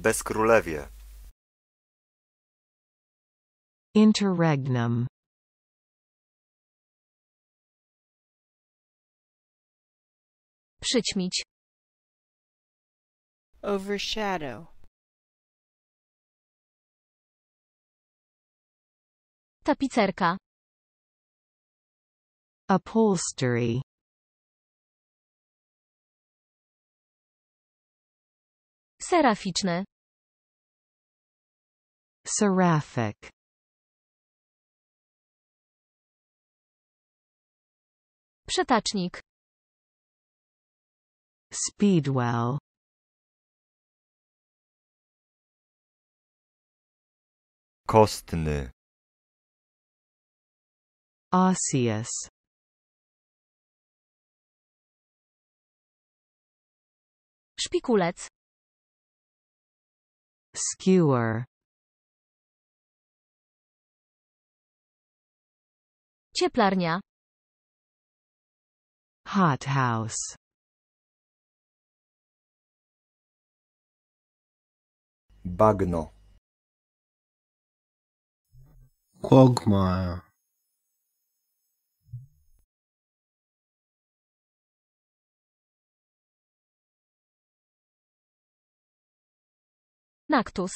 Bezkrólewie. Interregnum. Przyćmić. Overshadow. Tapicerka. Upholstery. Seraficzne. Seraphic Przetacznik Speedwell Kostny Osseous Szpikulec Skewer Cieplarnia. Hot house. Bagno. Quagmire. Naktus.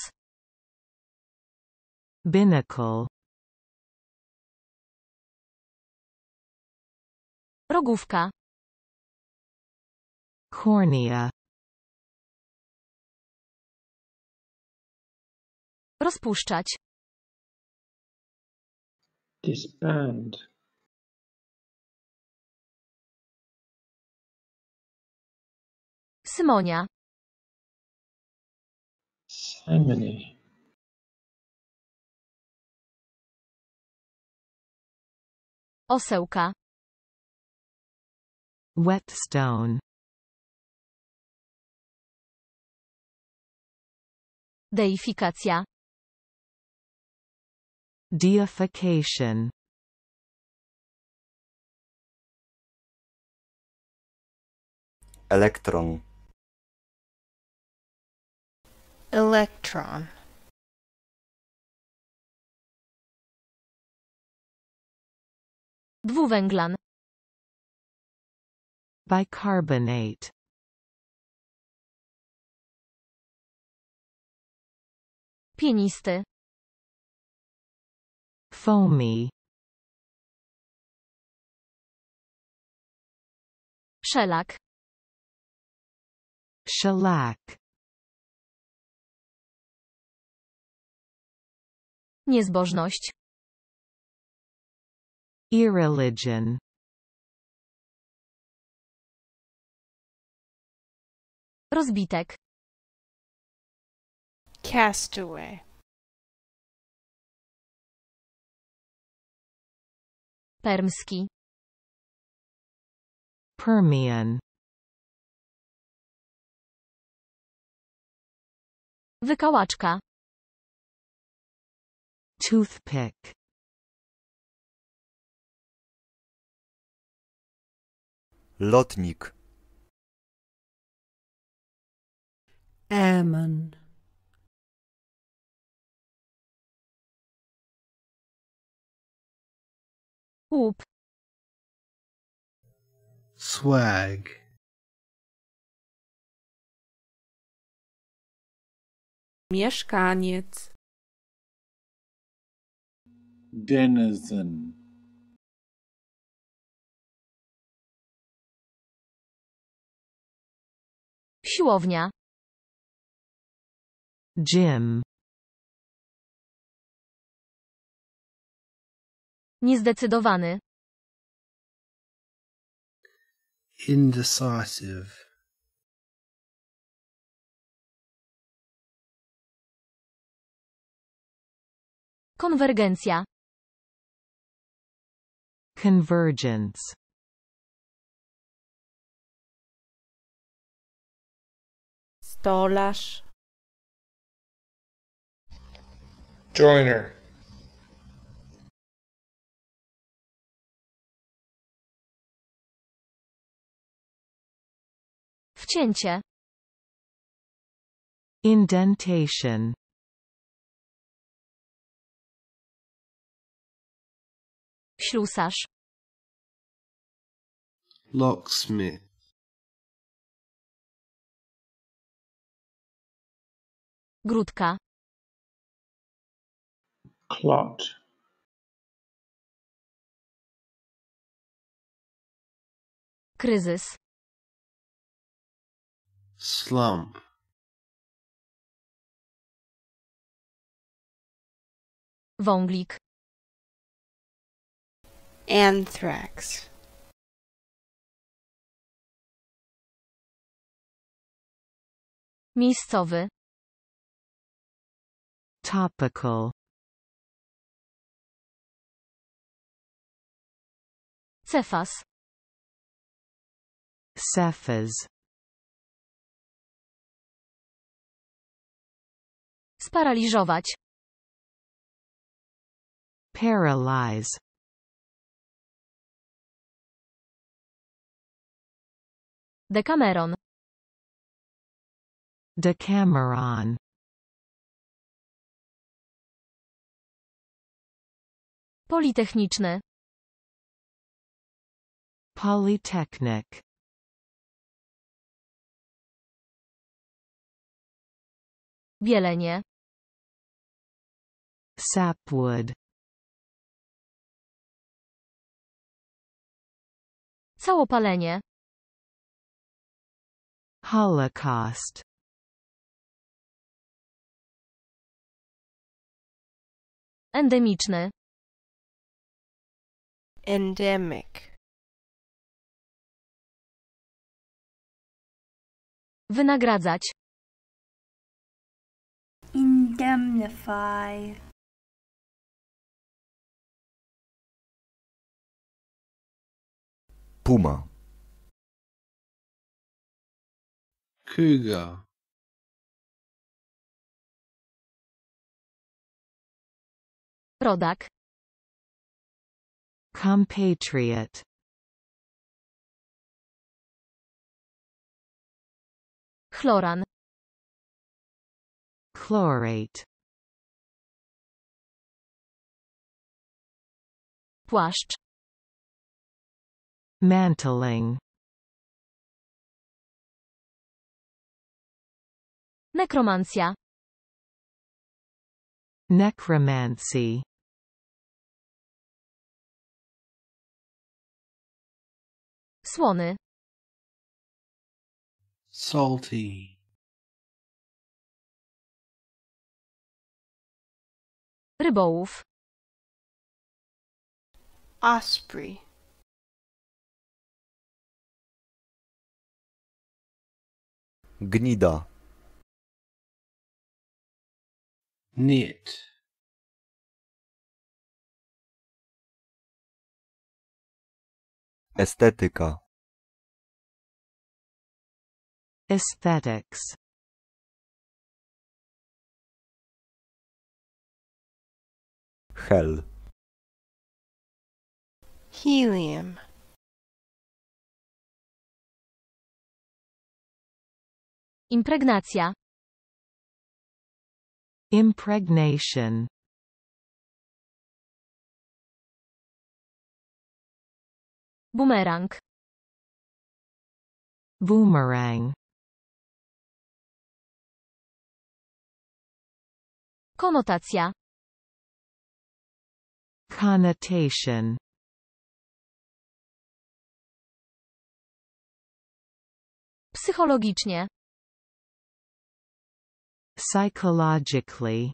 Binnacle. Rogówka. Cornea. Rozpuszczać. Disband. Symonia. Simony. Osełka. Whetstone Deifikacja. Deification Elektron Elektron. Dwuwęglan Bicarbonate Pienisty. Foamy. Szelak. Szelak. Niezbożność. Irreligion. Rozbitek. Castaway. Permski. Permian. Wykałaczka. Toothpick. Lotnik. Amen Up. Swag. Mieszkaniec. Denizen. Siłownia. Jim. Niezdecydowany. Indecisive. Konwergencja. Convergence. Stolarz. Joiner. Wcięcie. Indentation. Ślusarz. Locksmith. Grudka clot Crisis. slump wąglik anthrax miejscowy topical Cefas. Cefas. Sparaliżować. Paralyze. Decameron. Decameron. Politechniczny. Polytechnic Bielenie Sapwood Całopalenie Holocaust Endemiczny Endemic Wynagradzać. Indemnify. Puma. Cougar. Rodak. Compatriot. chloran chlorate płaszcz mantling nekromancja necromancy słony salty rybołów osprey gnida knit estetyka Aesthetics Hell Helium Impregnacja Impregnation Boomerang Boomerang Konotacja. Connotation. Psychologicznie. Psychologically.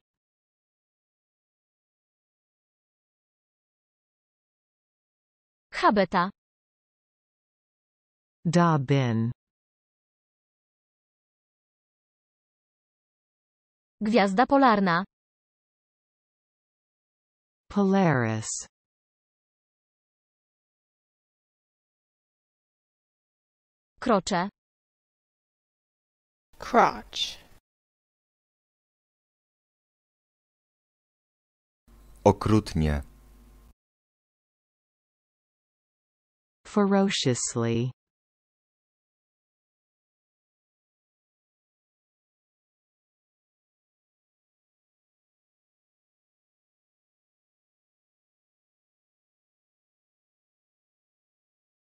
Habeta. Dabin. Gwiazda polarna. Polaris. Krocze. Crotch. Okrutnie. Ferociously.